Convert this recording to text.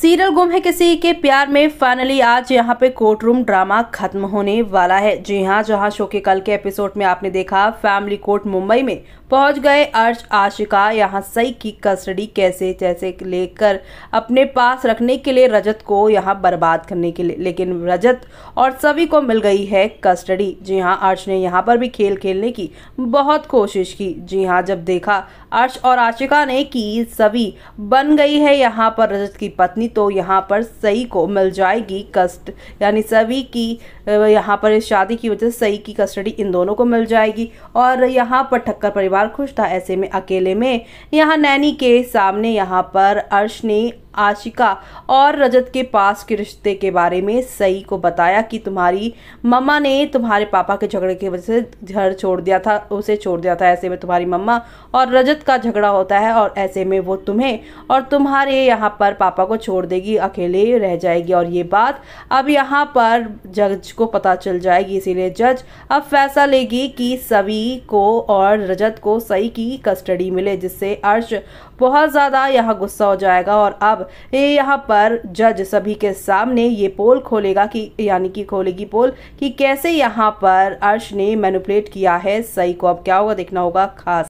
serial गुम है किसी के प्यार में फाइनली आज यहाँ पे कोर्ट रूम ड्रामा खत्म होने वाला है जी हाँ जहाँ शो के कल के एपिसोड में आपने देखा फैमिली कोर्ट मुंबई में पहुंच गए अर्श आशिका यहाँ सई की कस्टडी कैसे जैसे लेकर अपने पास रखने के लिए रजत को यहाँ बर्बाद करने के लिए लेकिन रजत और सभी को मिल गई है कस्टडी जी हाँ अर्श ने यहाँ पर भी खेल खेलने की बहुत कोशिश की जी हाँ जब देखा अर्श और आशिका ने की सभी बन गई है यहाँ पर रजत की पत्नी पत्नी तो यहाँ पर सई को मिल जाएगी कस्ट यानी सभी की यहाँ पर इस शादी की वजह से सई की कस्टडी इन दोनों को मिल जाएगी और यहाँ पर ठक्कर परिवार खुश था ऐसे में अकेले में यहाँ नैनी के सामने यहाँ पर अर्श ने आशिका और रजत के पास के रिश्ते के बारे में सई को बताया कि तुम्हारी मम्मा ने तुम्हारे पापा के झगड़े की वजह से घर छोड़ दिया था उसे छोड़ दिया था ऐसे में तुम्हारी मम्मा और रजत का झगड़ा होता है और ऐसे में वो तुम्हें और तुम्हारे यहाँ पर पापा को छोड़ देगी अकेले रह जाएगी और ये बात अब यहाँ पर जज को पता चल जाएगी इसीलिए जज अब फैसला लेगी कि सवी को और रजत को सई की कस्टडी मिले जिससे अर्श बहुत ज़्यादा यहाँ गुस्सा हो जाएगा और अब ये यहाँ पर जज सभी के सामने ये पोल खोलेगा कि यानी कि खोलेगी पोल कि कैसे यहाँ पर अर्श ने मैनुपलेट किया है सही को अब क्या होगा देखना होगा खास